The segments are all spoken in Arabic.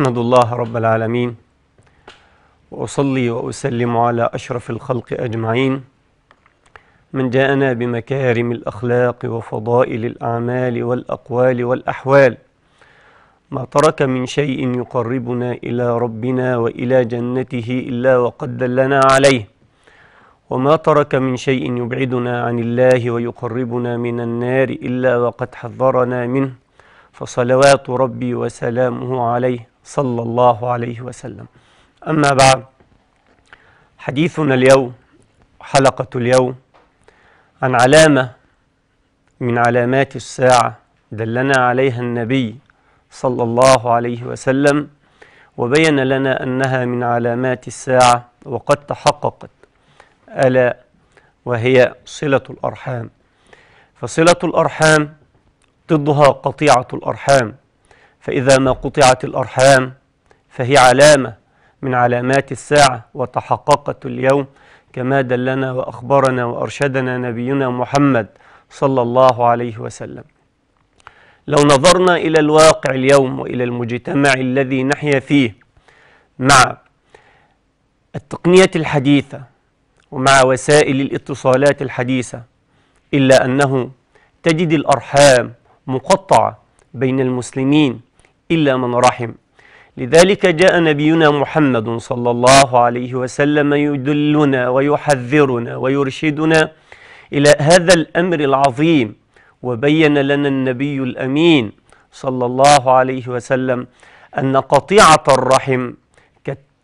احمد الله رب العالمين واصلي واسلم على اشرف الخلق اجمعين من جاءنا بمكارم الاخلاق وفضائل الاعمال والاقوال والاحوال ما ترك من شيء يقربنا الى ربنا والى جنته الا وقد دلنا عليه وما ترك من شيء يبعدنا عن الله ويقربنا من النار الا وقد حذرنا منه فصلوات ربي وسلامه عليه صلى الله عليه وسلم أما بعد حديثنا اليوم حلقة اليوم عن علامة من علامات الساعة دلنا عليها النبي صلى الله عليه وسلم وبين لنا أنها من علامات الساعة وقد تحققت ألا وهي صلة الأرحام فصلة الأرحام ضدها قطيعة الأرحام فإذا ما قطعت الأرحام فهي علامة من علامات الساعة وتحققت اليوم كما دلنا وأخبرنا وأرشدنا نبينا محمد صلى الله عليه وسلم لو نظرنا إلى الواقع اليوم وإلى المجتمع الذي نحيا فيه مع التقنية الحديثة ومع وسائل الاتصالات الحديثة إلا أنه تجد الأرحام مقطعة بين المسلمين إلا من رحم لذلك جاء نبينا محمد صلى الله عليه وسلم يدلنا ويحذرنا ويرشدنا إلى هذا الأمر العظيم وبين لنا النبي الأمين صلى الله عليه وسلم أن قطيعة الرحم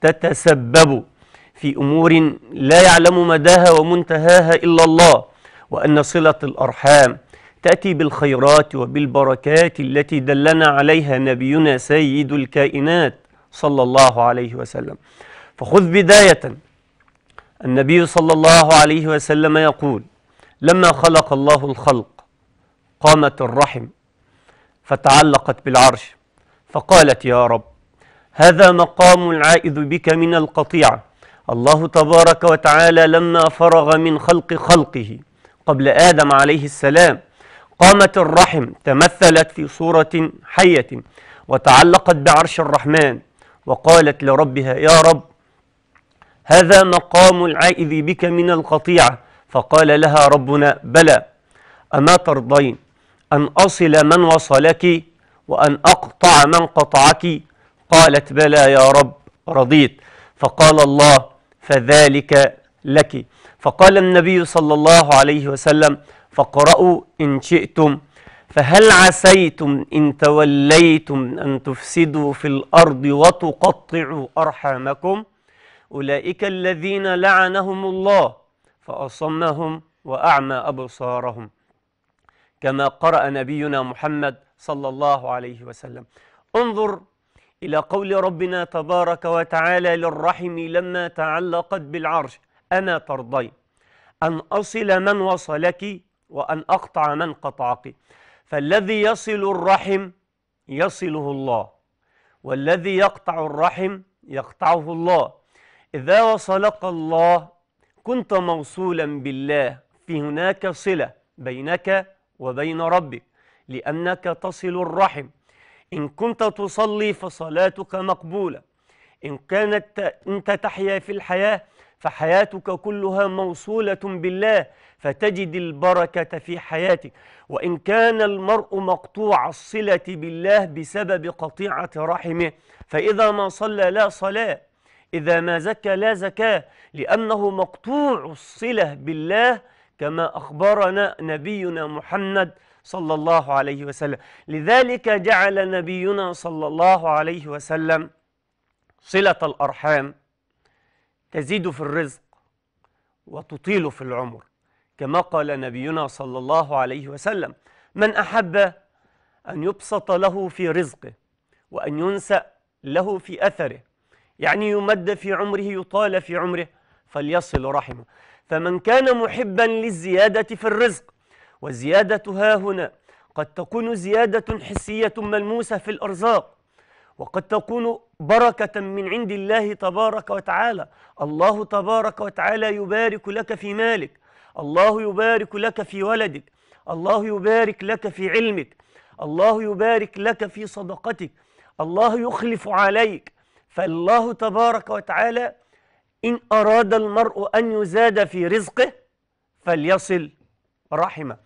تتسبب في أمور لا يعلم مداها ومنتهاها إلا الله وأن صلة الأرحام تأتي بالخيرات وبالبركات التي دلنا عليها نبينا سيد الكائنات صلى الله عليه وسلم فخذ بداية النبي صلى الله عليه وسلم يقول لما خلق الله الخلق قامت الرحم فتعلقت بالعرش فقالت يا رب هذا مقام العائذ بك من القطيعة الله تبارك وتعالى لما فرغ من خلق خلقه قبل آدم عليه السلام قامت الرحم تمثلت في صورة حية وتعلقت بعرش الرحمن وقالت لربها يا رب هذا مقام العائذ بك من القطيعة فقال لها ربنا بلى أما ترضين أن أصل من وصلك وأن أقطع من قطعك قالت بلى يا رب رضيت فقال الله فذلك لك فقال النبي صلى الله عليه وسلم فقرأوا إن شئتم فهل عسيتم إن توليتم أن تفسدوا في الأرض وتقطعوا أرحامكم أولئك الذين لعنهم الله فأصمهم وأعمى أبصارهم كما قرأ نبينا محمد صلى الله عليه وسلم انظر إلى قول ربنا تبارك وتعالى للرحم لما تعلقت بالعرش أنا ترضين أن أصل من وصلك وأن أقطع من قطعك فالذي يصل الرحم يصله الله والذي يقطع الرحم يقطعه الله إذا وصلك الله كنت موصولا بالله في هناك صلة بينك وبين ربك لأنك تصل الرحم إن كنت تصلي فصلاتك مقبولة إن كانت أنت تحيا في الحياة فحياتك كلها موصولة بالله فتجد البركة في حياتك وإن كان المرء مقطوع الصلة بالله بسبب قطيعة رحمه فإذا ما صلى لا صلاة إذا ما زكى لا زكاة لأنه مقطوع الصلة بالله كما أخبرنا نبينا محمد صلى الله عليه وسلم لذلك جعل نبينا صلى الله عليه وسلم صلة الأرحام تزيد في الرزق وتطيل في العمر كما قال نبينا صلى الله عليه وسلم من أحب أن يبسط له في رزقه وأن ينسأ له في أثره يعني يمد في عمره يطال في عمره فليصل رحمه فمن كان محبا للزيادة في الرزق والزيادة ها هنا قد تكون زيادة حسية ملموسة في الأرزاق وقد تكون بركة من عند الله تبارك وتعالى الله تبارك وتعالى يبارك لك في مالك الله يبارك لك في ولدك الله يبارك لك في علمك الله يبارك لك في صدقتك الله يخلف عليك فالله تبارك وتعالى إن أراد المرء أن يزاد في رزقه فليصل رحمه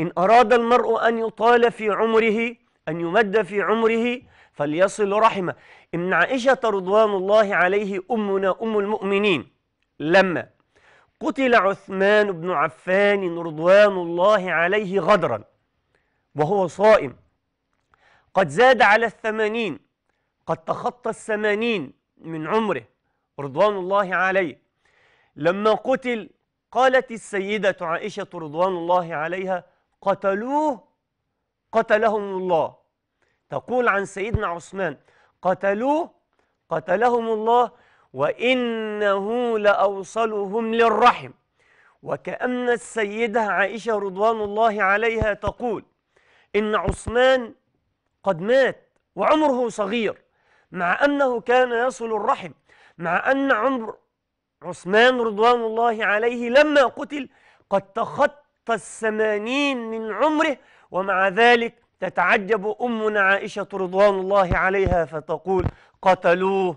إن أراد المرء أن يطال في عمره أن يمد في عمره فليصل رحمه إن عائشة رضوان الله عليه أمنا أم المؤمنين لما قتل عثمان بن عفان رضوان الله عليه غدرا وهو صائم قد زاد على الثمانين قد تخطى الثمانين من عمره رضوان الله عليه لما قتل قالت السيدة عائشة رضوان الله عليها قتلوه قتلهم الله تقول عن سيدنا عثمان قتلوه قتلهم الله وإنه لأوصلهم للرحم وكأن السيدة عائشة رضوان الله عليها تقول إن عثمان قد مات وعمره صغير مع أنه كان يصل الرحم مع أن عمر عثمان رضوان الله عليه لما قتل قد تخطى الثمانين من عمره ومع ذلك تتعجب أمنا عائشة رضوان الله عليها فتقول قتلوه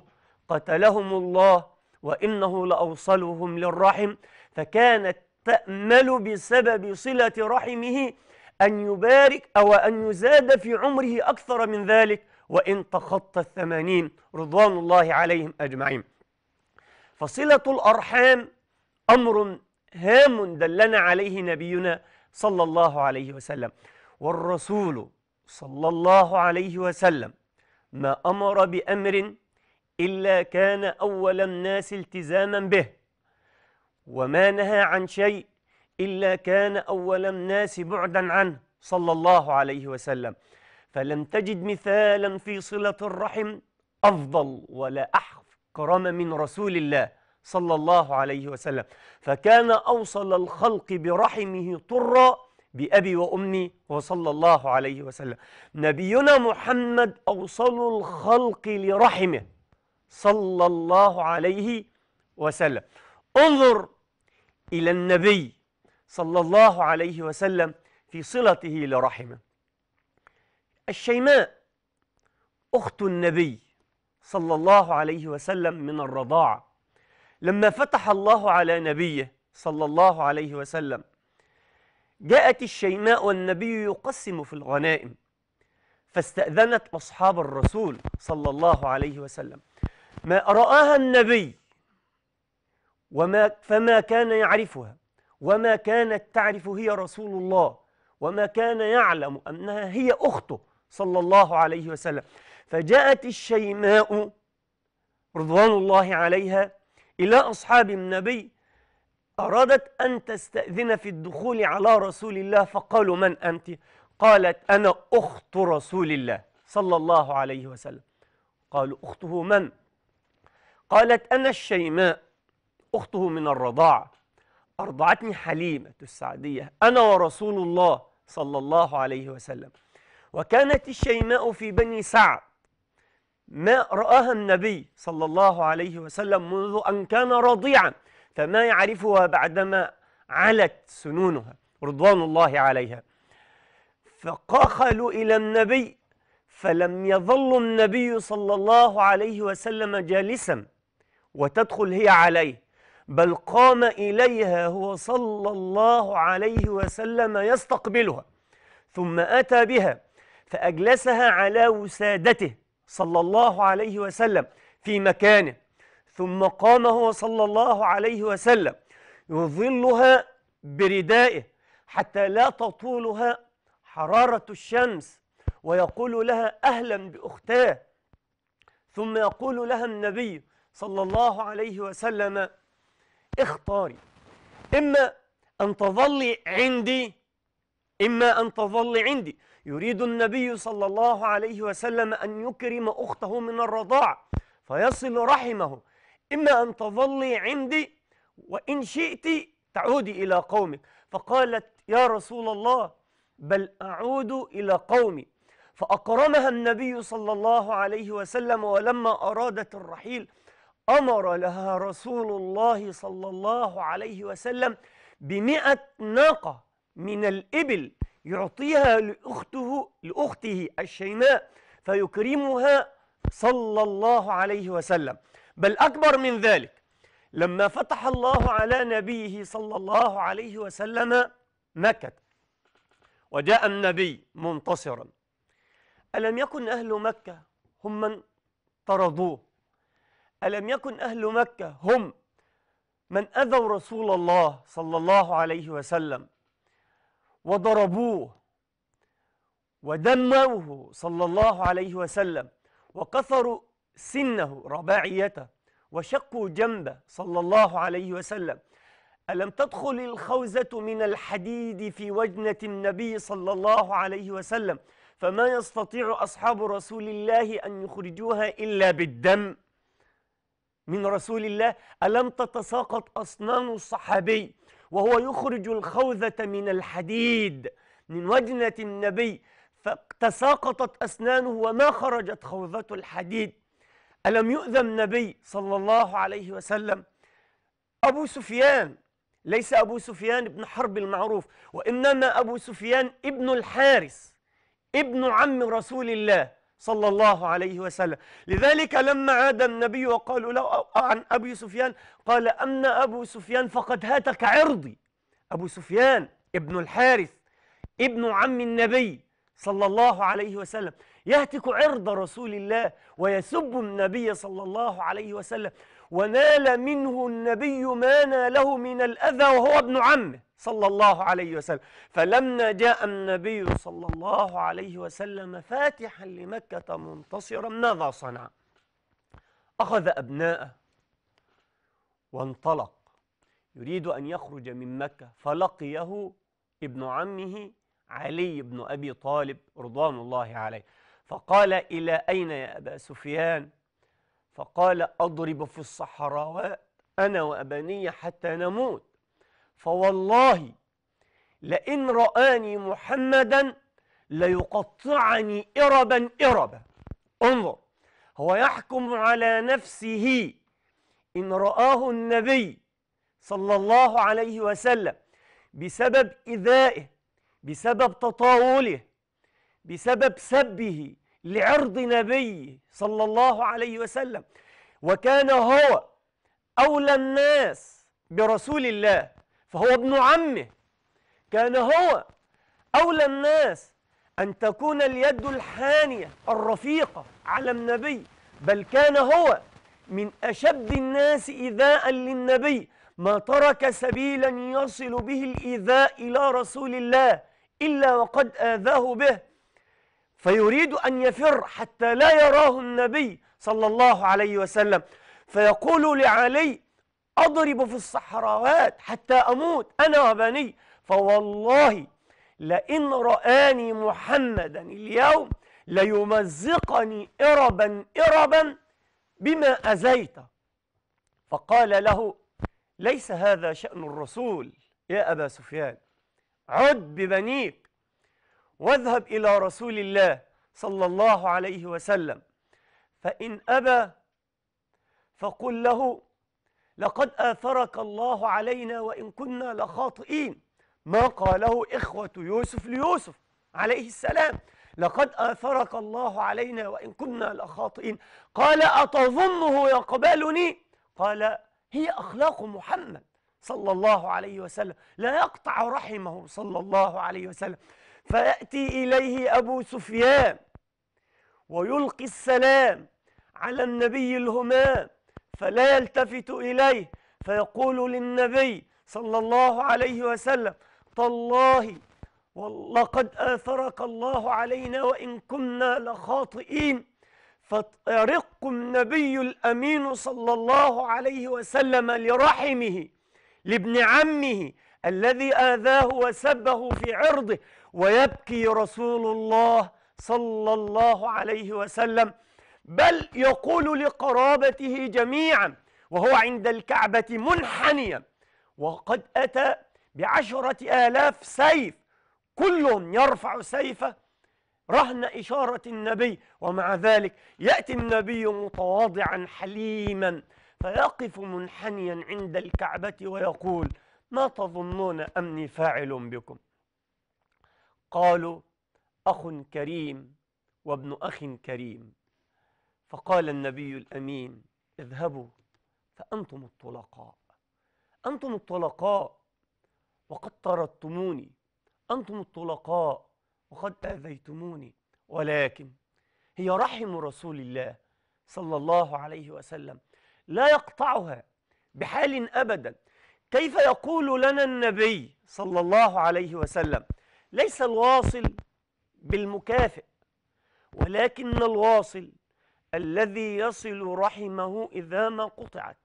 قتلهم الله وإنه لأوصلهم للرحم فكانت تأمل بسبب صلة رحمه أن يبارك أو أن يزاد في عمره أكثر من ذلك وإن تخطى الثمانين رضوان الله عليهم أجمعين فصلة الأرحام أمر هام دلنا عليه نبينا صلى الله عليه وسلم والرسول صلى الله عليه وسلم ما أمر بأمر إلا كان أول الناس التزاما به وما نهى عن شيء إلا كان أول الناس بعدا عنه صلى الله عليه وسلم فلم تجد مثالا في صلة الرحم أفضل ولا أحكرم من رسول الله صلى الله عليه وسلم فكان أوصل الخلق برحمه طرًا بأبي وأمي وصلى الله عليه وسلم نبينا محمد أوصل الخلق لرحمه صلى الله عليه وسلم انظر إلى النبي صلى الله عليه وسلم في صلته لرحمه الشيماء أخت النبي صلى الله عليه وسلم من الرضاعة لما فتح الله على نبيه صلى الله عليه وسلم جاءت الشيماء والنبي يقسم في الغنائم فاستأذنت أصحاب الرسول صلى الله عليه وسلم ما رآها النبي وما فما كان يعرفها وما كانت تعرف هي رسول الله وما كان يعلم أنها هي أخته صلى الله عليه وسلم فجاءت الشيماء رضوان الله عليها إلى أصحاب النبي أرادت أن تستأذن في الدخول على رسول الله فقالوا من أنت؟ قالت أنا أخت رسول الله صلى الله عليه وسلم قالوا أخته من؟ قالت أنا الشيماء أخته من الرضاعة أرضعتني حليمة السعدية أنا ورسول الله صلى الله عليه وسلم وكانت الشيماء في بني سعد ما رآها النبي صلى الله عليه وسلم منذ أن كان رضيعاً فما يعرفها بعدما علت سنونها رضوان الله عليها فقاخلوا إلى النبي فلم يظل النبي صلى الله عليه وسلم جالسا وتدخل هي عليه بل قام إليها هو صلى الله عليه وسلم يستقبلها ثم أتى بها فأجلسها على وسادته صلى الله عليه وسلم في مكانه ثم قام هو صلى الله عليه وسلم يظلها بردائه حتى لا تطولها حرارة الشمس ويقول لها أهلا بأختاه ثم يقول لها النبي صلى الله عليه وسلم اختاري إما أن تظلي عندي إما أن تظلي عندي يريد النبي صلى الله عليه وسلم أن يكرم أخته من الرضاعة فيصل رحمه إما أن تظلي عندي وإن شئت تعودي إلى قومك فقالت يا رسول الله بل أعود إلى قومي فأكرمها النبي صلى الله عليه وسلم ولما أرادت الرحيل أمر لها رسول الله صلى الله عليه وسلم بمئة ناقة من الإبل يعطيها لأخته, لأخته الشيماء فيكرمها صلى الله عليه وسلم بل أكبر من ذلك لما فتح الله على نبيه صلى الله عليه وسلم مكة وجاء النبي منتصرا ألم يكن أهل مكة هم من طردوه ألم يكن أهل مكة هم من أذوا رسول الله صلى الله عليه وسلم وضربوه ودموه صلى الله عليه وسلم وكثروا سنه رباعيته وشقوا جنبه صلى الله عليه وسلم ألم تدخل الخوزة من الحديد في وجنة النبي صلى الله عليه وسلم فما يستطيع أصحاب رسول الله أن يخرجوها إلا بالدم من رسول الله ألم تتساقط أصنام الصحابي وهو يخرج الخوذة من الحديد من وجنة النبي فتساقطت أسنانه وما خرجت خوذة الحديد ألم يؤذن النبي صلى الله عليه وسلم أبو سفيان ليس أبو سفيان بن حرب المعروف وإنما أبو سفيان ابن الحارس ابن عم رسول الله صلى الله عليه وسلم لذلك لما عاد النبي وقالوا له عن أبي سفيان قال أما أبو سفيان فقد هاتك عرضي أبو سفيان ابن الحارث ابن عم النبي صلى الله عليه وسلم يهتك عرض رسول الله ويسب النبي صلى الله عليه وسلم ونال منه النبي ما ناله من الأذى وهو ابن عمه صلى الله عليه وسلم فلما جاء النبي صلى الله عليه وسلم فاتحا لمكة منتصرا ماذا صنع؟ أخذ أبناءه وانطلق يريد أن يخرج من مكة فلقيه ابن عمه علي بن أبي طالب رضوان الله عليه فقال إلى أين يا أبا سفيان فقال أضرب في الصحراء أنا وأبني حتى نموت فوالله لئن رآني محمدا ليقطعني إربا إربا انظر هو يحكم على نفسه إن رآه النبي صلى الله عليه وسلم بسبب إذائه بسبب تطاوله بسبب سبه لعرض نبيه صلى الله عليه وسلم وكان هو أولى الناس برسول الله فهو ابن عمه كان هو أولى الناس أن تكون اليد الحانية الرفيقة على النبي بل كان هو من أشد الناس إيذاء للنبي ما ترك سبيلا يصل به الإيذاء إلى رسول الله إلا وقد آذاه به فيريد أن يفر حتى لا يراه النبي صلى الله عليه وسلم فيقول لعلي أضرب في الصحراوات حتى أموت أنا وبني فوالله لئن رآني محمدا اليوم ليمزقني إربا إربا بما أزيت فقال له ليس هذا شأن الرسول يا أبا سفيان عد ببنيك واذهب إلى رسول الله صلى الله عليه وسلم فإن أبى فقل له لقد آثرك الله علينا وإن كنا لخاطئين ما قاله إخوة يوسف ليوسف عليه السلام لقد آثرك الله علينا وإن كنا لخاطئين قال أتظنه يقبلني قال هي أخلاق محمد صلى الله عليه وسلم لا يقطع رحمه صلى الله عليه وسلم فيأتي إليه أبو سفيان ويلقي السلام على النبي الهمام فلا يلتفت إليه فيقول للنبي صلى الله عليه وسلم تالله ولقد آثرك الله علينا وإن كنا لخاطئين فيرق النبي الأمين صلى الله عليه وسلم لرحمه لابن عمه الذي آذاه وسبه في عرضه ويبكي رسول الله صلى الله عليه وسلم بل يقول لقرابته جميعا وهو عند الكعبة منحنيا وقد أتى بعشرة آلاف سيف كلهم يرفع سيفه رهن إشارة النبي ومع ذلك يأتي النبي متواضعا حليما فيقف منحنيا عند الكعبة ويقول ما تظنون أني فاعل بكم قالوا أخ كريم وابن أخ كريم فقال النبي الأمين اذهبوا فأنتم الطلقاء أنتم الطلقاء وقد طردتموني أنتم الطلقاء وقد آذيتموني ولكن هي رحم رسول الله صلى الله عليه وسلم لا يقطعها بحال أبدا كيف يقول لنا النبي صلى الله عليه وسلم ليس الواصل بالمكافئ ولكن الواصل الذي يصل رحمه إذا ما قطعت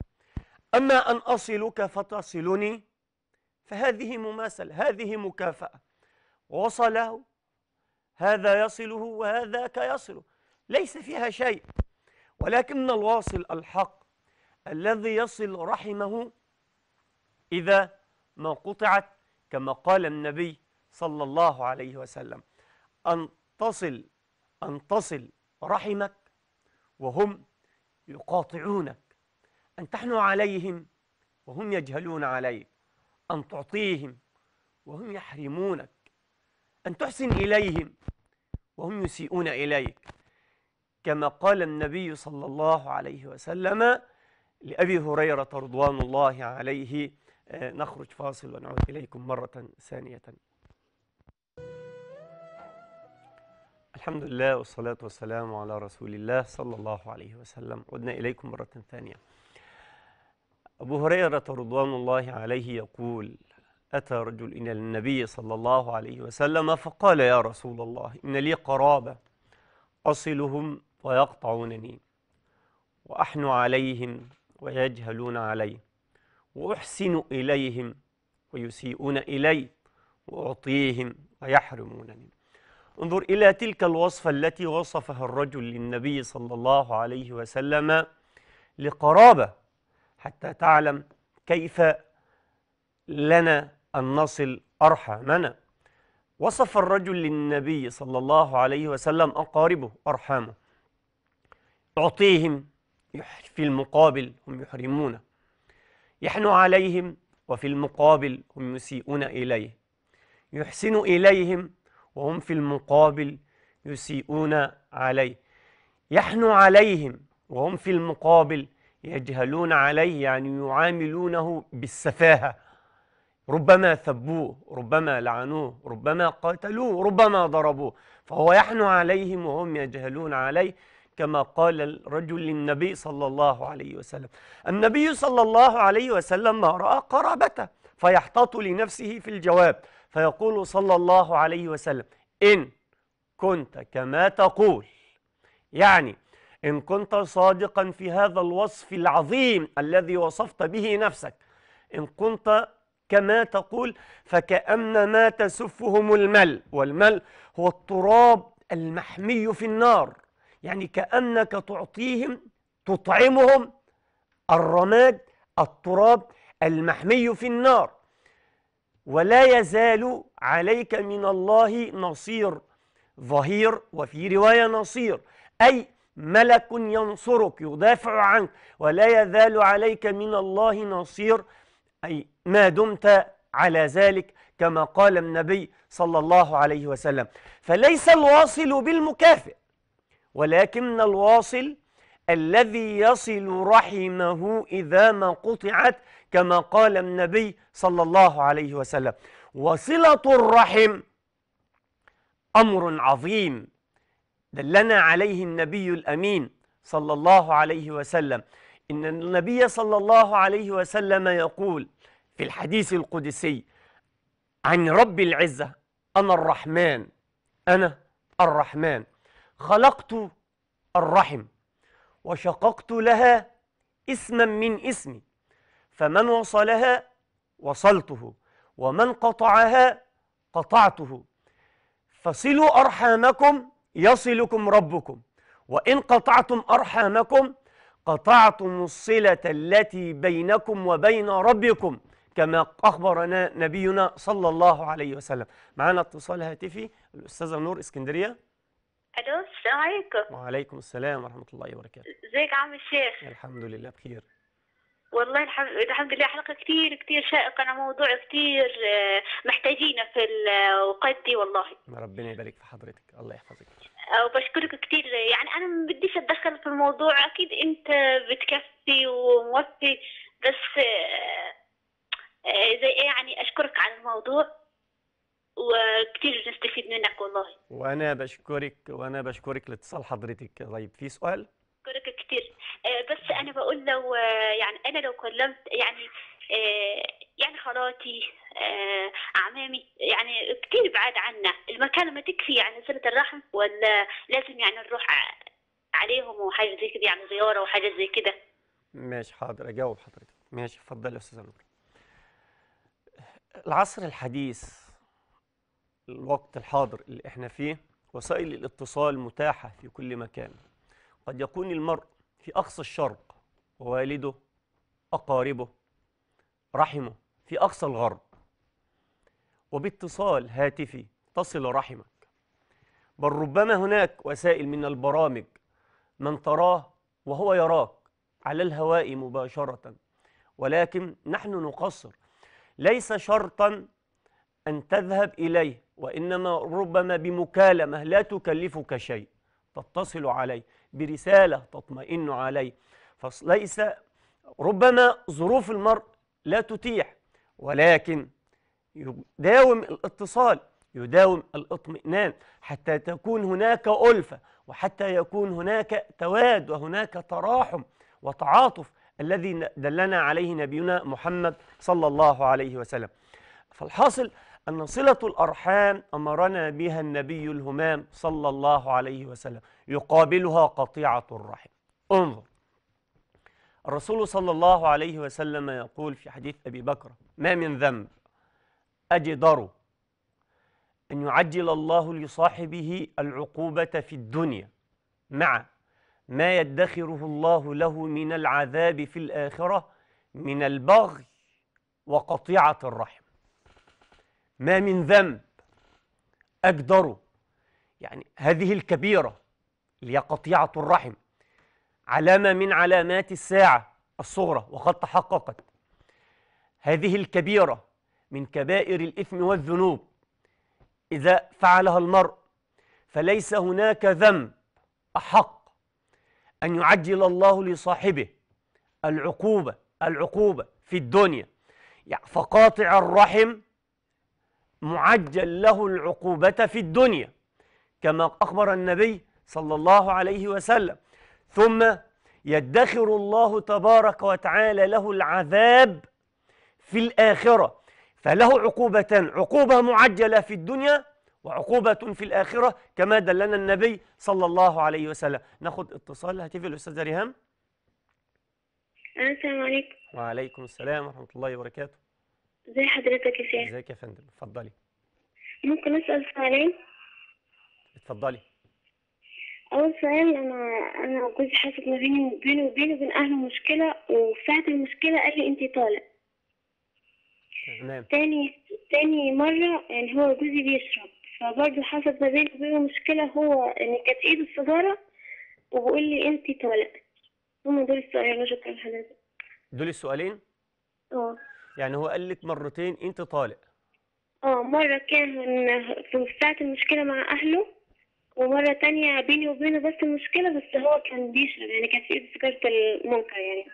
أما أن أصلك فتصلني فهذه مماثلة هذه مكافأة وصله هذا يصله وهذاك يصله ليس فيها شيء ولكن الواصل الحق الذي يصل رحمه إذا ما قطعت كما قال النبي صلى الله عليه وسلم أن تصل أن تصل رحمك وهم يقاطعونك أن تحنو عليهم وهم يجهلون عليك أن تعطيهم وهم يحرمونك أن تحسن إليهم وهم يسيئون إليك كما قال النبي صلى الله عليه وسلم لأبي هريرة رضوان الله عليه آه، نخرج فاصل ونعود إليكم مرة ثانية الحمد لله والصلاة والسلام على رسول الله صلى الله عليه وسلم عدنا إليكم مرة ثانية أبو هريرة رضوان الله عليه يقول أتى رجل إلى النبي صلى الله عليه وسلم فقال يا رسول الله إن لي قرابة أصلهم ويقطعونني وأحن عليهم ويجهلون علي وأحسن إليهم ويسيئون إلي وأعطيهم ويحرمونني انظر إلى تلك الوصفة التي وصفها الرجل للنبي صلى الله عليه وسلم لقرابة حتى تعلم كيف لنا أن نصل أرحامنا وصف الرجل للنبي صلى الله عليه وسلم أقاربه أرحامه يعطيهم في المقابل هم يحرمونه يحن عليهم وفي المقابل هم يسيئون إليه يحسن إليهم وهم في المقابل يسيئون عليه يحنو عليهم وهم في المقابل يجهلون عليه يعني يعاملونه بالسفاهة ربما ثبوه ربما لعنوه ربما قاتلوه ربما ضربوه فهو يحنو عليهم وهم يجهلون عليه كما قال الرجل للنبي صلى الله عليه وسلم النبي صلى الله عليه وسلم ما رأى قرابته فيحتاط لنفسه في الجواب فيقول صلى الله عليه وسلم إن كنت كما تقول يعني إن كنت صادقا في هذا الوصف العظيم الذي وصفت به نفسك إن كنت كما تقول فكأنما تسفهم المل والمل هو التراب المحمي في النار يعني كأنك تعطيهم تطعمهم الرماد التراب المحمي في النار ولا يزال عليك من الله نصير ظهير وفي رواية نصير أي ملك ينصرك يدافع عنك ولا يزال عليك من الله نصير أي ما دمت على ذلك كما قال النبي صلى الله عليه وسلم فليس الواصل بالمكافئ ولكن الواصل الذي يصل رحمه إذا ما قطعت كما قال النبي صلى الله عليه وسلم وصلة الرحم أمر عظيم دلنا عليه النبي الأمين صلى الله عليه وسلم إن النبي صلى الله عليه وسلم يقول في الحديث القدسي عن رب العزة أنا الرحمن أنا الرحمن خلقت الرحم وشققت لها اسما من اسمي فمن وصلها وصلته ومن قطعها قطعته فصلوا أرحامكم يصلكم ربكم وإن قطعتم أرحامكم قطعتم الصلة التي بينكم وبين ربكم كما أخبرنا نبينا صلى الله عليه وسلم معنا اتصال هاتفي الأستاذة نور اسكندرية الو السلام عليكم وعليكم السلام ورحمه الله وبركاته ازيك عم الشيخ الحمد لله بخير والله الحمد, الحمد لله حلقة كثير كثير شائقة على موضوع كثير آه، محتاجينه في وقدي والله ربنا يبارك في حضرتك الله يحفظك آه، وبشكرك كثير يعني أنا ما بديش أتدخل في الموضوع أكيد أنت بتكفي وموفي بس آه، زي إيه يعني أشكرك على الموضوع وكثير نستفيد منك والله وانا بشكرك وانا بشكرك لاتصال حضرتك طيب في سؤال بشكرك كثير آه، بس انا بقول لو آه، يعني انا لو كلمت يعني آه، يعني خالاتي اعمامي يعني كثير بعاد عنا المكان ما تكفي يعني صله الرحم ولا لازم يعني نروح عليهم وحاجه زي كده يعني زياره وحاجه زي كده ماشي حاضر اجاوب حضرتك ماشي اتفضل يا استاذه نور العصر الحديث الوقت الحاضر اللي احنا فيه وسائل الاتصال متاحة في كل مكان قد يكون المرء في أقصى الشرق ووالده أقاربه رحمه في أقصى الغرب وباتصال هاتفي تصل رحمك بل ربما هناك وسائل من البرامج من تراه وهو يراك على الهواء مباشرة ولكن نحن نقصر ليس شرطا أن تذهب إليه وإنما ربما بمكالمة لا تكلفك شيء تتصل عليه برسالة تطمئن عليه فليس ربما ظروف المرء لا تتيح ولكن يداوم الاتصال يداوم الاطمئنان حتى تكون هناك ألفة وحتى يكون هناك تواد وهناك تراحم وتعاطف الذي دلنا عليه نبينا محمد صلى الله عليه وسلم فالحاصل أن صلة الأرحام أمرنا بها النبي الهمام صلى الله عليه وسلم يقابلها قطيعة الرحم انظر الرسول صلى الله عليه وسلم يقول في حديث أبي بكر ما من ذنب أجدر أن يعجل الله لصاحبه العقوبة في الدنيا مع ما يدخره الله له من العذاب في الآخرة من البغي وقطيعة الرحم ما من ذنب أجدر يعني هذه الكبيرة اللي هي قطيعة الرحم علامة من علامات الساعة الصغرى وقد تحققت هذه الكبيرة من كبائر الإثم والذنوب إذا فعلها المرء فليس هناك ذنب أحق أن يعجل الله لصاحبه العقوبة العقوبة في الدنيا يعني فقاطع الرحم معجل له العقوبة في الدنيا كما أخبر النبي صلى الله عليه وسلم ثم يدخر الله تبارك وتعالى له العذاب في الآخرة فله عقوبتان عقوبة معجلة في الدنيا وعقوبة في الآخرة كما دلنا النبي صلى الله عليه وسلم نأخذ اتصال هاتفي الأستاذة ريهام السلام عليكم وعليكم السلام ورحمة الله وبركاته ازي حضرتك يا شيخ ازيك يا فندم اتفضلي ممكن اسال سؤالين اتفضلي اول سؤال انا انا جوزي حاسس ما بيني وبينه وبين اهله مشكله وساعه المشكله قال لي انت طالق تمام تاني تاني مره يعني هو جوزي بيشرب فبرضه حصل ما بيني وبينه مشكله هو ان يعني كانت ايده السيجاره وبقول لي انت طالق هما دول السؤالين شكرا لحضرتك دول السؤالين اه يعني هو قال لك مرتين انت طالق اه مرة كان في ساعة المشكلة مع أهله ومرة تانية بيني وبينه بس المشكلة بس هو كان بيشرب يعني كان في ايده سكرة المنكر يعني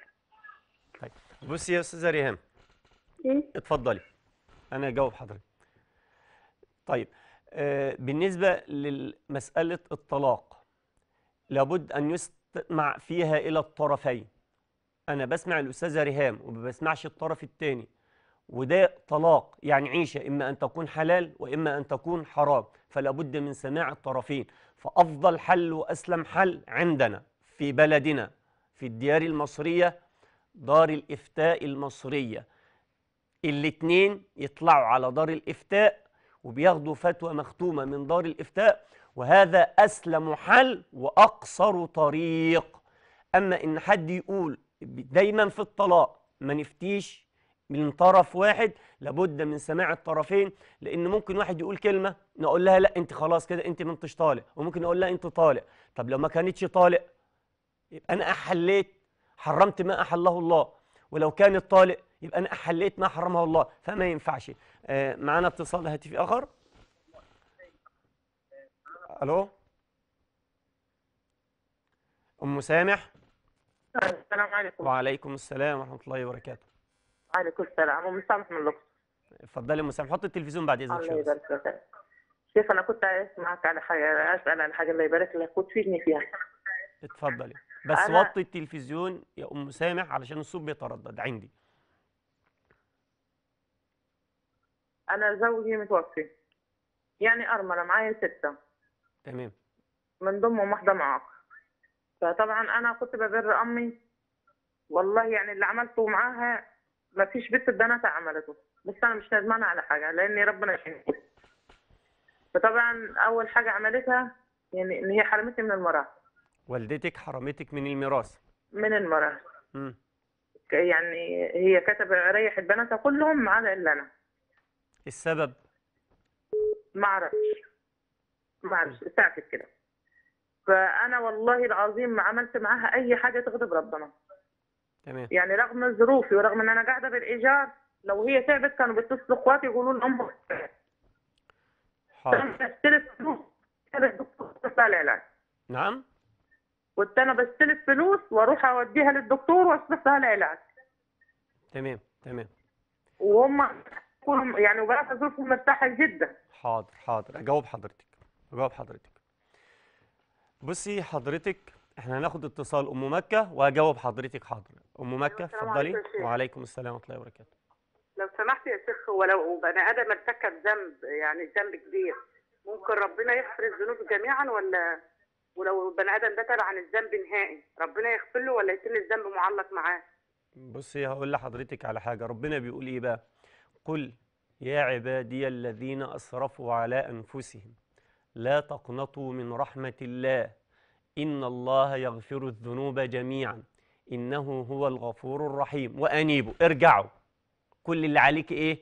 طيب بصي يا أستاذة ريهام اتفضلي أنا أجاوب حضرتك طيب آه بالنسبة لمسألة الطلاق لابد أن يستمع فيها إلى الطرفين انا بسمع الاستاذه ريهام وما بسمعش الطرف الثاني وده طلاق يعني عيشه اما ان تكون حلال واما ان تكون حرام فلا بد من سماع الطرفين فافضل حل واسلم حل عندنا في بلدنا في الديار المصريه دار الافتاء المصريه الاثنين يطلعوا على دار الافتاء وبياخدوا فتوى مختومه من دار الافتاء وهذا اسلم حل واقصر طريق اما ان حد يقول دايما في الطلاق ما نفتيش من طرف واحد لابد من سماع الطرفين لان ممكن واحد يقول كلمه نقول لها لا انت خلاص كده انت ما انتش طالق وممكن اقول لها انت طالق طب لو ما كانتش طالق يبقى انا احليت حرمت ما احله الله ولو كانت طالق يبقى انا احليت ما حرمه الله فما ينفعش آه معانا اتصال هاتفي اخر الو ام سامح السلام عليكم وعليكم السلام ورحمه الله وبركاته وعليكم السلام ام سامح من الاقصر اتفضلي ام سامح حطي التلفزيون بعد اذنك الله يبارك لك شيخ انا كنت عايز اسمعك على حاجه اسال على حاجه الله يبارك لك وتفيدني يعني. فيها اتفضلي بس أنا... وطي التلفزيون يا ام سامح علشان الصوت بيتردد عندي انا زوجي متوفي يعني ارمله معايا سته تمام من ضمنهم واحده معاق فطبعا انا كنت ببر امي والله يعني اللي عملته معاها ما فيش بنت بناتها عملته بس انا مش ندمانه على حاجه لاني ربنا يحميني فطبعا اول حاجه عملتها يعني ان هي حرمتني من الميراث والدتك حرمتك من الميراث من الميراث يعني هي كتب ريح بناتها كلهم ما عدا الا انا السبب ما اعرفش ما اعرفش ساعتك كده فانا والله العظيم ما عملت معاها اي حاجه تغضب ربنا تمام يعني رغم ظروفي ورغم ان انا قاعده بالايجار لو هي تعبت كانوا بيتصلوا اخواتي يقولوا لهم امك حاضر العلاج نعم قلت انا بستلف فلوس واروح اوديها للدكتور واصرف لها العلاج تمام تمام وهم يعني وبقى ظروفهم مرتاحه جدا حاضر حاضر اجاوب حضرتك اجاوب حضرتك بصي حضرتك احنا هناخد اتصال ام مكه وهجاوب حضرتك حاضر ام أيوة، مكه اتفضلي وعليكم السلام ورحمه الله وبركاته لو سمحت يا شيخ ولو بني ادم ارتكب ذنب يعني ذنب كبير ممكن ربنا يغفر الذنوب جميعا ولا ولو بني ادم ده عن الذنب نهائي ربنا يغفر له ولا يتم الذنب معلق معاه بصي هقول لحضرتك على حاجه ربنا بيقول ايه بقى قل يا عبادي الذين اسرفوا على انفسهم لا تقنطوا من رحمة الله إن الله يغفر الذنوب جميعا إنه هو الغفور الرحيم وأنيبوا ارجعوا كل اللي عليك إيه؟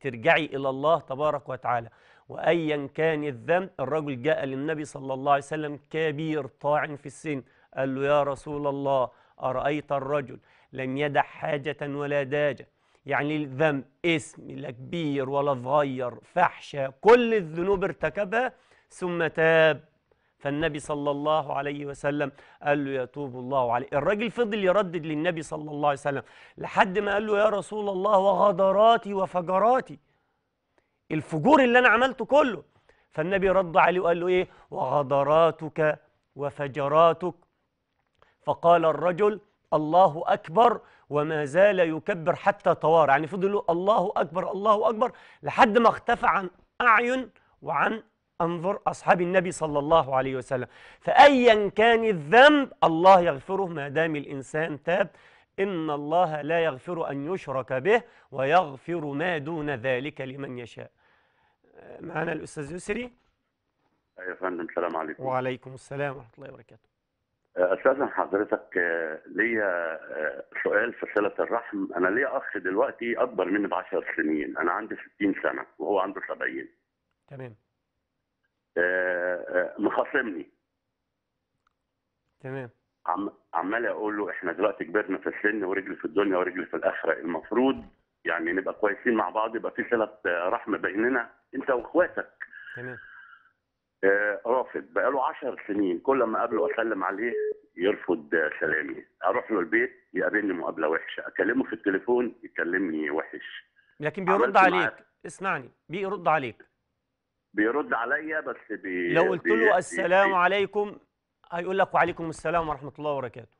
ترجعي إلى الله تبارك وتعالى وأيا كان الذنب الرجل جاء للنبي صلى الله عليه وسلم كبير طاعن في السن قال له يا رسول الله أرأيت الرجل لم يدع حاجة ولا داجة يعني الذنب اسم لا كبير ولا صغير فحشة كل الذنوب ارتكبها ثم تاب فالنبي صلى الله عليه وسلم قال له يتوب الله عليه الراجل فضل يردد للنبي صلى الله عليه وسلم لحد ما قال له يا رسول الله وغدراتي وفجراتي الفجور اللي أنا عملته كله فالنبي رد عليه وقال له إيه وغدراتك وفجراتك فقال الرجل الله أكبر وما زال يكبر حتى توارى يعني فضل الله أكبر الله أكبر لحد ما اختفى عن أعين وعن انظر أصحاب النبي صلى الله عليه وسلم فأيا كان الذنب الله يغفره ما دام الإنسان تاب إن الله لا يغفر أن يشرك به ويغفر ما دون ذلك لمن يشاء معنا الأستاذ يسري يا فندم السلام عليكم وعليكم السلام ورحمة الله وبركاته أه، استاذن حضرتك أه، ليا أه، سؤال في صله الرحم انا ليا اخ دلوقتي اكبر مني ب 10 سنين انا عندي 60 سنه وهو عنده 70 تمام آه، آه، مخاصمني تمام عم عمال اقول له احنا دلوقتي كبرنا في السن ورجل في الدنيا ورجل في الاخره المفروض يعني نبقى كويسين مع بعض يبقى في صله رحم بيننا انت واخواتك تمام آه رافض له 10 سنين كل ما اقابله اسلم عليه يرفض سلامي اروح له البيت يقابلني مقابله وحشه اكلمه في التليفون يكلمني وحش لكن بيرد عليك اسمعني بيرد عليك بيرد عليا بس بي لو قلت له السلام بي عليكم هيقول لك وعليكم السلام ورحمه الله وبركاته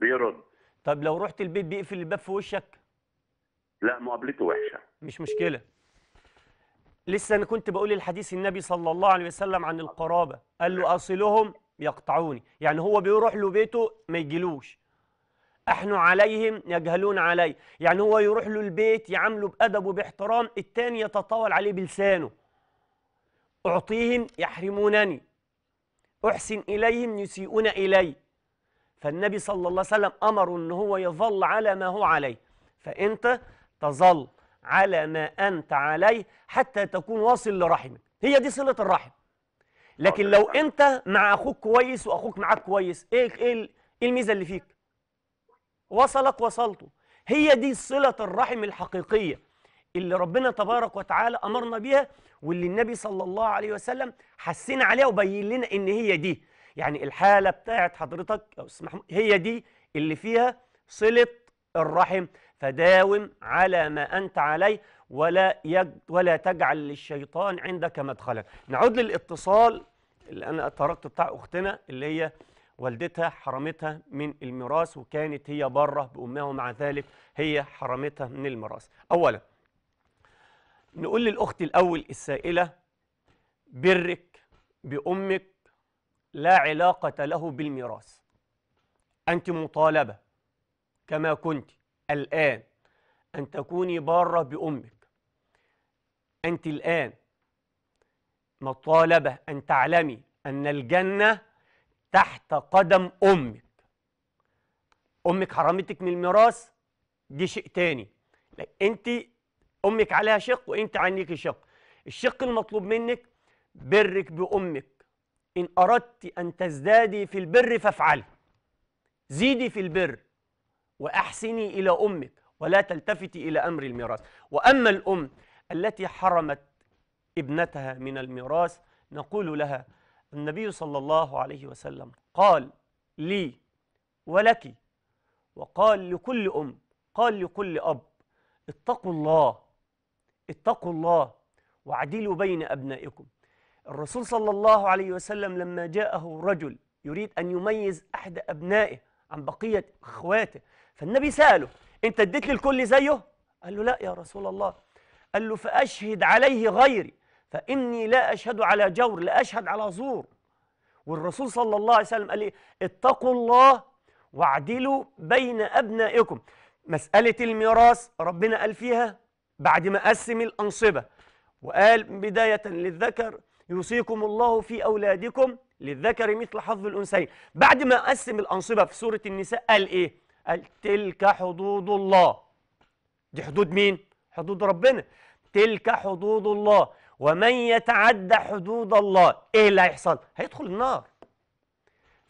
بيرد طب لو رحت البيت بيقفل الباب في وشك لا مقابلته وحشه مش مشكله لسه انا كنت بقول الحديث النبي صلى الله عليه وسلم عن القرابه قال له اصلهم يقطعوني يعني هو بيروح له بيته ما يجيلوش احن عليهم يجهلون علي يعني هو يروح له البيت يعامله بادب وباحترام التاني يتطاول عليه بلسانه أعطيهم يحرمونني أحسن إليهم يسيئون إلي فالنبي صلى الله عليه وسلم أمر أن هو يظل على ما هو عليه فأنت تظل على ما أنت عليه حتى تكون واصل لرحمك هي دي صلة الرحم لكن لو أنت مع أخوك كويس وأخوك معاك كويس إيه, إيه, إيه الميزة اللي فيك وصلك وصلته هي دي صلة الرحم الحقيقية اللي ربنا تبارك وتعالى أمرنا بيها واللي النبي صلى الله عليه وسلم حسنا عليها وبين لنا إن هي دي يعني الحالة بتاعت حضرتك أو اسمح هي دي اللي فيها صلة الرحم فداوم على ما أنت عليه ولا يج ولا تجعل للشيطان عندك مدخلا نعود للاتصال اللي أنا تركته بتاع أختنا اللي هي والدتها حرمتها من الميراث وكانت هي بره بأمها ومع ذلك هي حرمتها من الميراث أولا نقول للأخت الأول السائلة برك بأمك لا علاقة له بالميراث أنت مطالبة كما كنت الآن أن تكوني بارة بأمك أنت الآن مطالبة أن تعلمي أن الجنة تحت قدم أمك أمك حرمتك من الميراث دي شيء تاني أنت أمك عليها شق وأنت عنيك شق الشق المطلوب منك برك بأمك إن أردت أن تزدادي في البر فافعلي زيدي في البر وأحسني إلى أمك ولا تلتفتي إلى أمر الميراث وأما الأم التي حرمت ابنتها من الميراث نقول لها النبي صلى الله عليه وسلم قال لي ولك وقال لكل أم قال لكل أب اتقوا الله اتقوا الله واعدلوا بين أبنائكم الرسول صلى الله عليه وسلم لما جاءه رجل يريد أن يميز أحد أبنائه عن بقية أخواته فالنبي سأله أنت اديت للكل زيه؟ قال له لا يا رسول الله قال له فأشهد عليه غيري فإني لا أشهد على جور لا أشهد على زور والرسول صلى الله عليه وسلم قال لي اتقوا الله واعدلوا بين أبنائكم مسألة الميراث ربنا قال فيها بعد ما قسم الأنصبة وقال بداية للذكر يوصيكم الله في أولادكم للذكر مثل حظ الأنثيين بعد ما قسم الأنصبة في سورة النساء قال إيه؟ قال تلك حدود الله دي حدود مين؟ حدود ربنا تلك حدود الله ومن يتعدى حدود الله إيه اللي هيحصل؟ هيدخل النار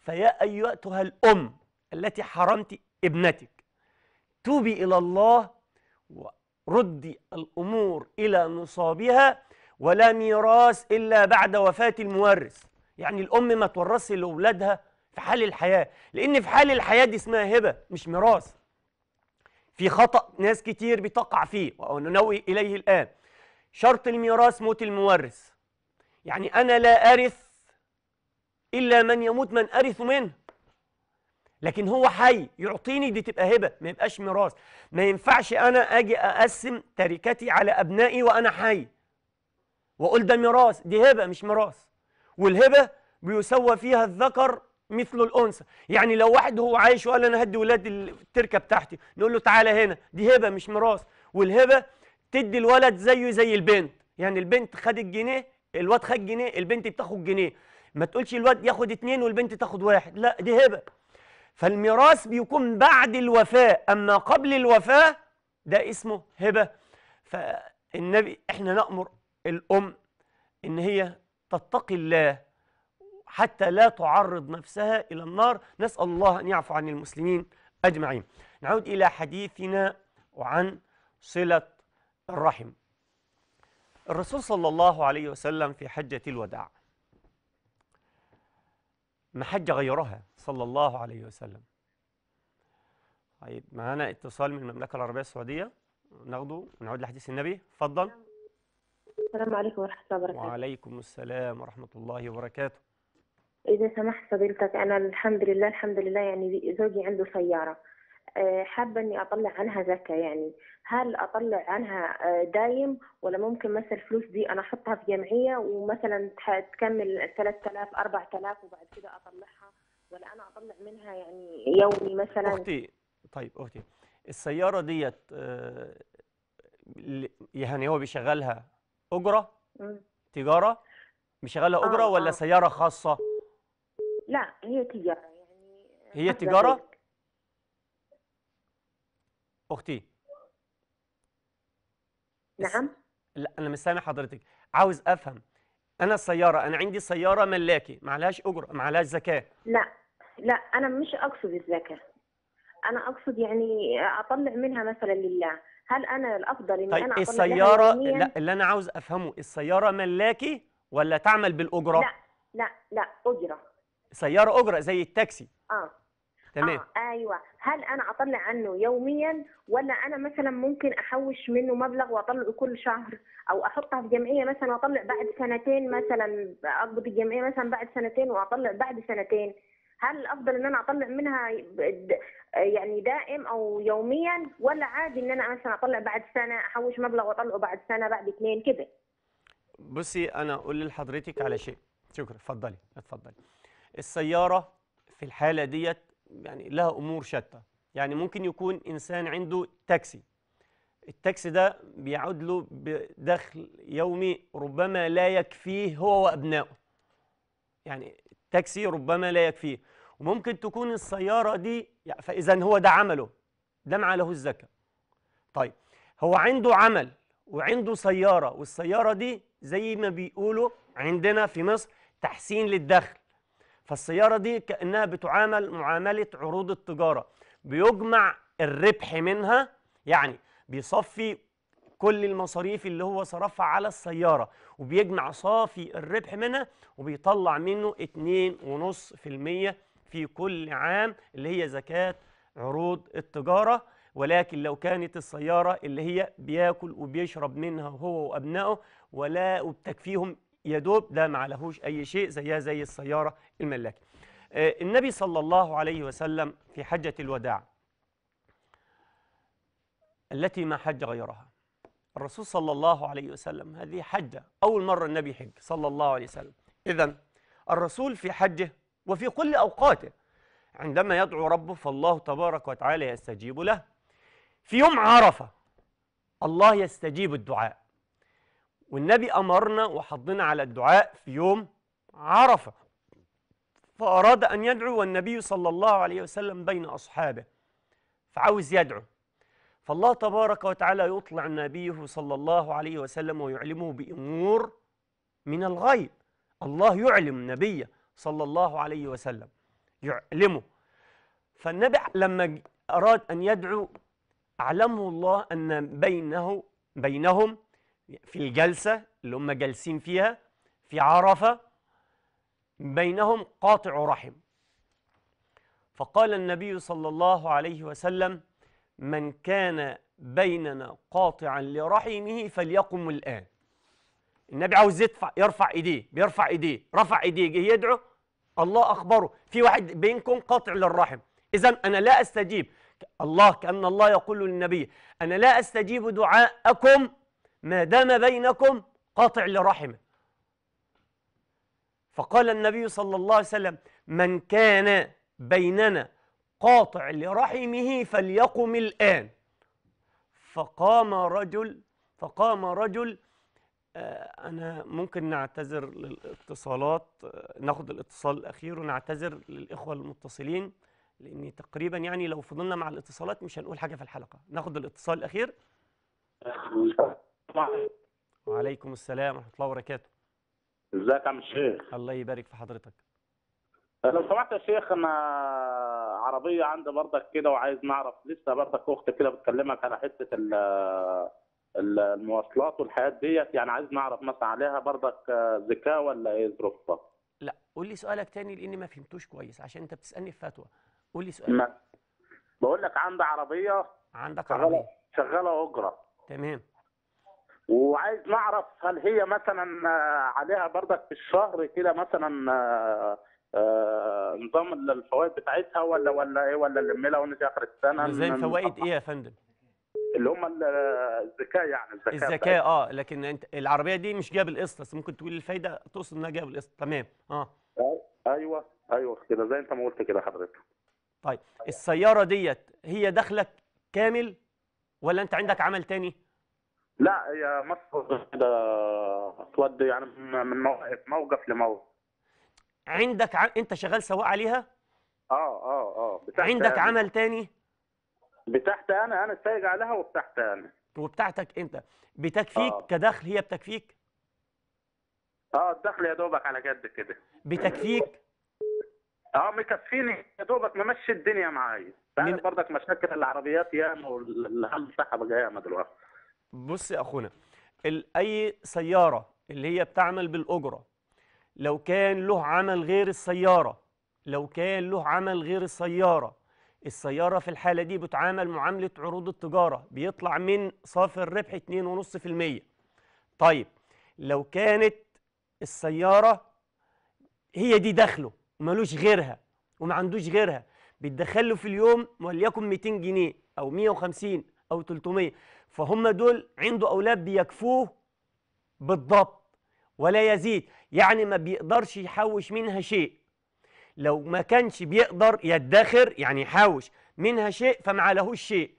فيا أيتها الأم التي حرمت ابنتك توبي إلى الله رد الأمور إلى نصابها ولا ميراث إلا بعد وفاة المورث يعني الأم ما تورثش لأولادها في حال الحياة لأن في حال الحياة دي اسمها هبة مش ميراث في خطأ ناس كتير بتقع فيه وننوي إليه الآن شرط الميراث موت المورث يعني أنا لا أرث إلا من يموت من أرث منه لكن هو حي يعطيني دي تبقى هبه ما يبقاش ميراث ما ينفعش انا اجي اقسم تركتي على ابنائي وانا حي واقول ده ميراث دي هبه مش ميراث والهبه بيسوى فيها الذكر مثل الانثى يعني لو واحد هو عايش وقال انا هدي ولاد التركه بتاعتي نقول له تعالى هنا دي هبه مش ميراث والهبه تدي الولد زيه زي البنت يعني البنت خدت جنيه الواد خد جنيه البنت بتاخد جنيه ما تقولش الواد ياخد اتنين والبنت تاخد واحد لا دي هبه فالميراث بيكون بعد الوفاة أما قبل الوفاة ده اسمه هبة فالنبي إحنا نأمر الأم إن هي تتقي الله حتى لا تعرض نفسها إلى النار نسأل الله أن يعفو عن المسلمين أجمعين نعود إلى حديثنا وعن صلة الرحم الرسول صلى الله عليه وسلم في حجة الوداع محج غيرها صلى الله عليه وسلم طيب معانا اتصال من المملكة العربية السعودية ناخده ونعود لحديث النبي اتفضل السلام عليكم ورحمة الله وبركاته وعليكم السلام ورحمة الله وبركاته إذا سمحت فضيلتك أنا الحمد لله الحمد لله يعني زوجي عنده سيارة آه، حابه اني اطلع عنها زكاه يعني هل اطلع عنها آه، دايم ولا ممكن مثلا الفلوس دي انا احطها في جمعيه ومثلا تكمل 3000 4000 وبعد كده اطلعها ولا انا اطلع منها يعني يومي مثلا اختي طيب اختي السياره ديت آه، يعني هو بيشغلها اجره تجاره بيشغلها اجره آه ولا آه. سياره خاصه لا هي تجاره يعني هي تجاره اختي نعم لا انا مش سامع حضرتك عاوز افهم انا السياره انا عندي سياره ملاكي معلهاش اجره معلهاش زكاه لا لا انا مش اقصد الزكاه انا اقصد يعني اطلع منها مثلا لله هل انا الافضل ان طيب انا اطلع السياره لا اللي انا عاوز افهمه السياره ملاكي ولا تعمل بالاجره لا لا لا اجره سياره اجره زي التاكسي اه تمام آه ايوه هل انا اطلع عنه يوميا ولا انا مثلا ممكن احوش منه مبلغ واطلعه كل شهر او احطها في جمعيه مثلا واطلع بعد سنتين مثلا اقبض الجمعيه مثلا بعد سنتين واطلع بعد سنتين هل الافضل ان انا اطلع منها يعني دائم او يوميا ولا عادي ان انا مثلا اطلع بعد سنه احوش مبلغ واطلعه بعد سنه بعد اثنين كده بصي انا اقول لحضرتك على شيء شكرا اتفضلي اتفضلي السياره في الحاله ديت يعني لها امور شتى يعني ممكن يكون انسان عنده تاكسي التاكسي ده بيعود له بدخل يومي ربما لا يكفيه هو وابنائه يعني التاكسي ربما لا يكفيه وممكن تكون السياره دي يعني فاذا هو ده عمله ده له الزكاه طيب هو عنده عمل وعنده سياره والسياره دي زي ما بيقولوا عندنا في مصر تحسين للدخل فالسيارة دي كأنها بتعامل معاملة عروض التجارة بيجمع الربح منها يعني بيصفي كل المصاريف اللي هو صرفها على السيارة وبيجمع صافي الربح منها وبيطلع منه 2.5% في كل عام اللي هي زكاة عروض التجارة ولكن لو كانت السيارة اللي هي بياكل وبيشرب منها هو وأبنائه ولا وبتكفيهم يا دوب ده ما معلهوش أي شيء زيها زي السيارة الملاكي آه، النبي صلى الله عليه وسلم في حجة الوداع التي ما حج غيرها الرسول صلى الله عليه وسلم هذه حجة أول مرة النبي يحج صلى الله عليه وسلم إذا الرسول في حجه وفي كل أوقاته عندما يدعو ربه فالله تبارك وتعالى يستجيب له في يوم عرفة الله يستجيب الدعاء والنبي أمرنا وحضنا على الدعاء في يوم عرفة فأراد أن يدعو والنبي صلى الله عليه وسلم بين أصحابه فعاوز يدعو فالله تبارك وتعالى يطلع نبيه صلى الله عليه وسلم ويعلمه بأمور من الغيب الله يعلم نبيه صلى الله عليه وسلم يعلمه فالنبي لما أراد أن يدعو أعلمه الله أن بينه بينهم في الجلسة اللي هم جالسين فيها في عرفة بينهم قاطع رحم فقال النبي صلى الله عليه وسلم من كان بيننا قاطعا لرحمه فليقم الآن النبي عاوز يدفع يرفع ايديه بيرفع ايديه رفع ايديه جه يدعو الله اخبره في واحد بينكم قاطع للرحم اذا انا لا استجيب الله كان الله يقول للنبي انا لا استجيب دعاءكم ما دام بينكم قاطع لرحمه فقال النبي صلى الله عليه وسلم من كان بيننا قاطع لرحمه فليقم الآن فقام رجل فقام رجل آه، أنا ممكن نعتذر للاتصالات آه، ناخد الاتصال الأخير ونعتذر للإخوة المتصلين لأني تقريبا يعني لو فضلنا مع الاتصالات مش هنقول حاجة في الحلقة ناخد الاتصال الأخير آه، وعليكم السلام ورحمه الله وبركاته ازيك يا عم الشيخ الله يبارك في حضرتك لو سمحت يا شيخ انا عربيه عندي برضك كده وعايز نعرف لسه برضك اخت كده بتكلمك على حته المواصلات والحياه ديت يعني عايز نعرف مثلا عليها برضك ذكاء ولا ايه ظروفها لا قول لي سؤالك تاني لان ما فهمتوش كويس عشان انت بتسالني في فتوى قول لي سؤالك بقول لك عندي عربيه عندك عربيه شغاله اجره تمام وعايز نعرف هل هي مثلا آه، عليها بردك في الشهر كده مثلا آه، آه، نظام الفوائد بتاعتها ولا ولا ايه ولا نلم لها ونجي اخر السنه زي الفوائد ايه يا فندم؟ اللي هم الذكاء يعني الذكاء اه لكن انت العربيه دي مش جايه بالقسط بس ممكن تقول الفايده تقصد انها جايه بالقسط تمام اه ايوه ايوه كده زي انت ما قلت كده حضرتك طيب السياره ديت هي دخلك كامل ولا انت عندك عمل تاني؟ لا هي مصر تودي يعني من موقف لموقف عندك ع... انت شغال سواق عليها؟ اه اه اه بتاعتك عندك أنا. عمل تاني؟ بتاعت انا انا سايق عليها وبتاعت انا وبتاعتك انت بتكفيك آه. كدخل هي بتكفيك؟ اه الدخل يا دوبك على قد كده بتكفيك؟ اه مكفيني يا دوبك ممشي الدنيا معايا انت برضك مشاكل العربيات ياما والهم صعب ياما دلوقتي بص يا اخونا اي سياره اللي هي بتعمل بالاجره لو كان له عمل غير السياره لو كان له عمل غير السياره السياره في الحاله دي بتعامل معامله عروض التجاره بيطلع من صافي الربح 2.5% طيب لو كانت السياره هي دي دخله ملوش غيرها وما عندوش غيرها بتدخله في اليوم وليكن 200 جنيه او 150 او 300 فهم دول عنده أولاد بيكفوه بالضبط ولا يزيد يعني ما بيقدرش يحوش منها شيء لو ما كانش بيقدر يدخر يعني يحوش منها شيء فما عليهوش شيء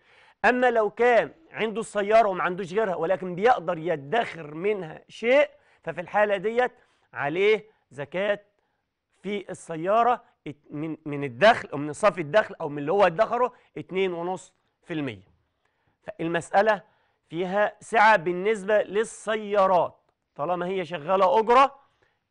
أما لو كان عنده السيارة وما عندوش غيرها ولكن بيقدر يدخر منها شيء ففي الحالة ديت عليه زكاة في السيارة من الدخل أو من صافي الدخل أو من اللي هو ادخره 2.5% فالمسألة فيها سعة بالنسبة للسيارات طالما هي شغالة أجرة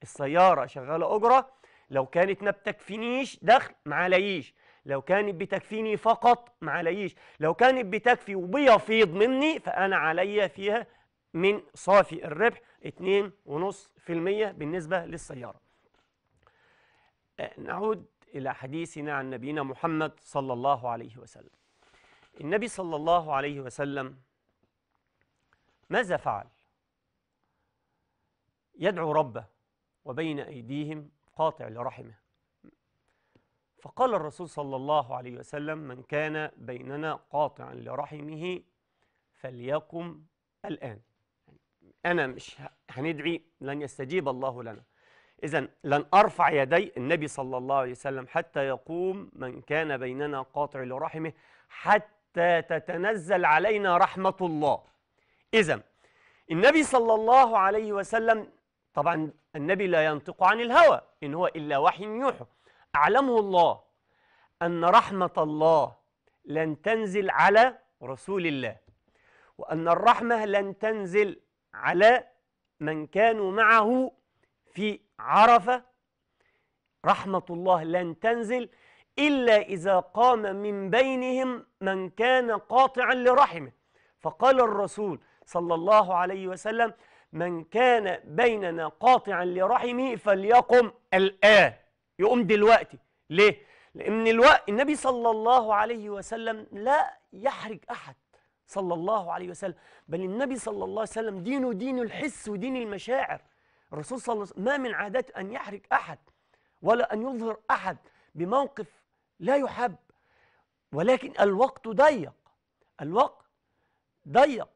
السيارة شغالة أجرة لو كانت ما بتكفينيش دخل ما عليش لو كانت بتكفيني فقط ما عليش لو كانت بتكفي وبيفيض مني فأنا عليا فيها من صافي الربح 2.5% بالنسبة للسيارة آه، نعود إلى حديثنا عن نبينا محمد صلى الله عليه وسلم النبي صلى الله عليه وسلم ماذا فعل يدعو ربه وبين أيديهم قاطع لرحمه فقال الرسول صلى الله عليه وسلم من كان بيننا قاطعا لرحمه فليقم الآن أنا مش هندعي لن يستجيب الله لنا إذا لن أرفع يدي النبي صلى الله عليه وسلم حتى يقوم من كان بيننا قاطع لرحمه حتى حتى تتنزل علينا رحمة الله إذا النبي صلى الله عليه وسلم طبعا النبي لا ينطق عن الهوى إن هو إلا وحي يوحى أعلمه الله أن رحمة الله لن تنزل على رسول الله وأن الرحمة لن تنزل على من كانوا معه في عرفة رحمة الله لن تنزل إلا إذا قام من بينهم من كان قاطعا لرحمه فقال الرسول صلى الله عليه وسلم من كان بيننا قاطعا لرحمه فليقم الآن يقوم دلوقتي ليه؟ لأن الوقت النبي صلى الله عليه وسلم لا يحرج أحد صلى الله عليه وسلم بل النبي صلى الله عليه وسلم دينه دين الحس ودين المشاعر الرسول صلى الله عليه وسلم ما من عادته أن يحرج أحد ولا أن يظهر أحد بموقف لا يحب ولكن الوقت ضيق الوقت ضيق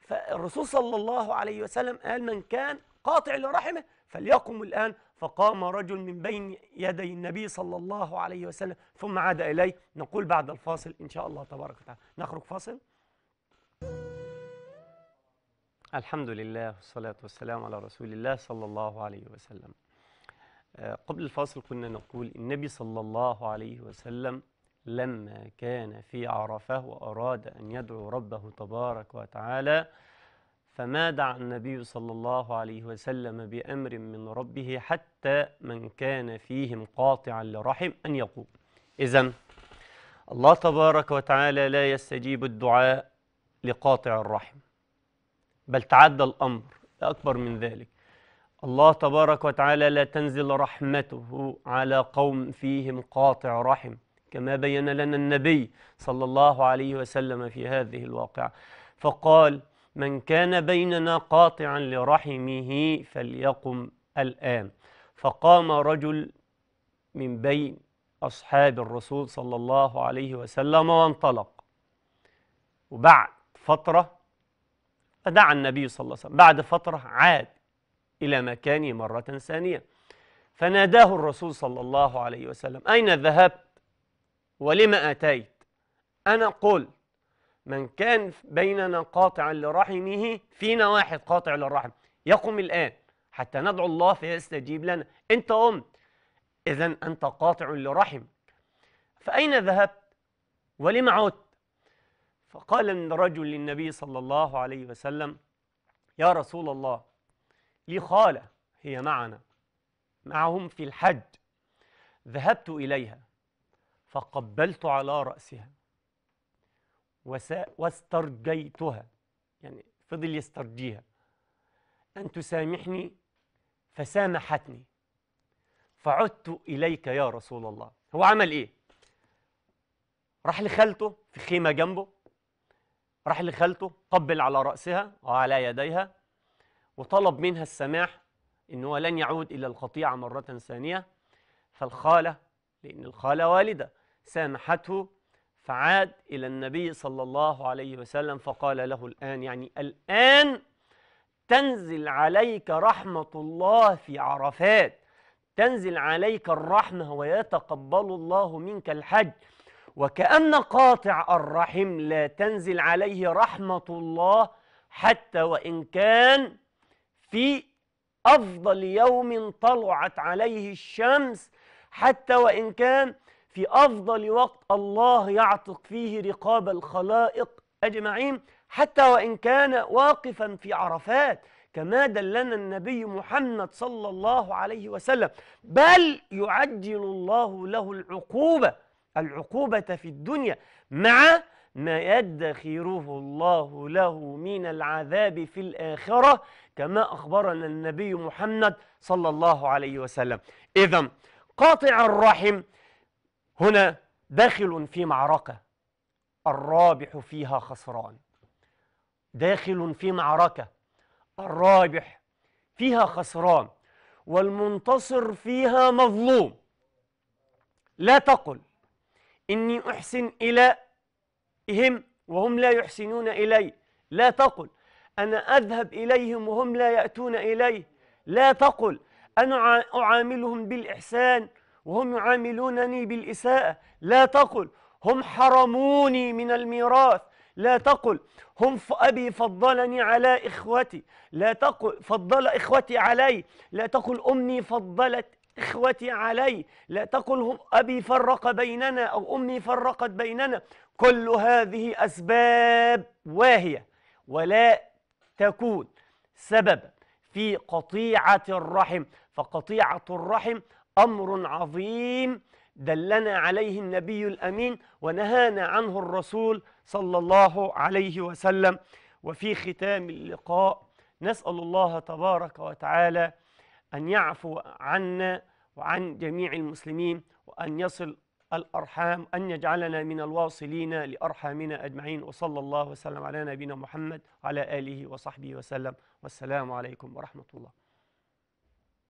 فالرسول صلى الله عليه وسلم قال من كان قاطع لرحمه فليقم الآن فقام رجل من بين يدي النبي صلى الله عليه وسلم ثم عاد إليه نقول بعد الفاصل إن شاء الله تبارك وتعالى نخرج فاصل الحمد لله والصلاة والسلام على رسول الله صلى الله عليه وسلم آه، قبل الفاصل كنا نقول النبي صلى الله عليه وسلم لما كان في عرفة وأراد أن يدعو ربه تبارك وتعالى فما دعا النبي صلى الله عليه وسلم بأمر من ربه حتى من كان فيهم قاطعا لرحم أن يقوم إذا الله تبارك وتعالى لا يستجيب الدعاء لقاطع الرحم بل تعدى الأمر أكبر من ذلك الله تبارك وتعالى لا تنزل رحمته على قوم فيهم قاطع رحم كما بين لنا النبي صلى الله عليه وسلم في هذه الواقعة فقال من كان بيننا قاطعا لرحمه فليقم الآن فقام رجل من بين أصحاب الرسول صلى الله عليه وسلم وانطلق وبعد فترة فدعا النبي صلى الله عليه وسلم بعد فترة عاد إلى مكاني مرة ثانية فناداه الرسول صلى الله عليه وسلم أين ذهبت ولم أتيت أنا قل من كان بيننا قاطعا لرحمه فينا واحد قاطع للرحم يقم الآن حتى ندعو الله فيستجيب لنا أنت أم إذا أنت قاطع لرحم فأين ذهبت ولم عدت فقال الرجل للنبي صلى الله عليه وسلم يا رسول الله لي خالة هي معنا معهم في الحج ذهبت إليها فقبلت على رأسها واسترجيتها يعني فضل يسترجيها أن تسامحني فسامحتني فعدت إليك يا رسول الله هو عمل إيه؟ راح لخالته في خيمة جنبه راح لخالته قبل على رأسها وعلى يديها وطلب منها السماح إن هو لن يعود إلى القطيعة مرة ثانية فالخالة لأن الخالة والدة سامحته فعاد إلى النبي صلى الله عليه وسلم فقال له الآن يعني الآن تنزل عليك رحمة الله في عرفات تنزل عليك الرحمة ويتقبل الله منك الحج وكأن قاطع الرحم لا تنزل عليه رحمة الله حتى وإن كان في أفضل يوم طلعت عليه الشمس حتى وإن كان في أفضل وقت الله يعتق فيه رقاب الخلائق أجمعين حتى وإن كان واقفا في عرفات كما دلنا النبي محمد صلى الله عليه وسلم بل يعجل الله له العقوبة العقوبة في الدنيا مع ما يدخره الله له من العذاب في الآخرة كما أخبرنا النبي محمد صلى الله عليه وسلم إذا قاطع الرحم هنا داخل في معركة الرابح فيها خسران داخل في معركة الرابح فيها خسران والمنتصر فيها مظلوم لا تقل إني أحسن إلى وهم لا يحسنون إلي لا تقل أنا أذهب إليهم وهم لا يأتون إليه لا تقل أنا أعاملهم بالإحسان وهم يعاملونني بالإساءة لا تقل هم حرموني من الميراث لا تقل هم أبي فضلني على إخوتي لا تقل فضل إخوتي علي لا تقل أمي فضلت إخوتي علي لا تقل هم أبي فرق بيننا أو أمي فرقت بيننا كل هذه أسباب واهية ولا تكون سببا في قطيعة الرحم فقطيعة الرحم أمر عظيم دلنا عليه النبي الأمين ونهانا عنه الرسول صلى الله عليه وسلم وفي ختام اللقاء نسأل الله تبارك وتعالى أن يعفو عنا وعن جميع المسلمين وأن يصل الأرحام أن يجعلنا من الواصلين لأرحامنا أجمعين وصلى الله وسلم على نبينا محمد على آله وصحبه وسلم والسلام عليكم ورحمة الله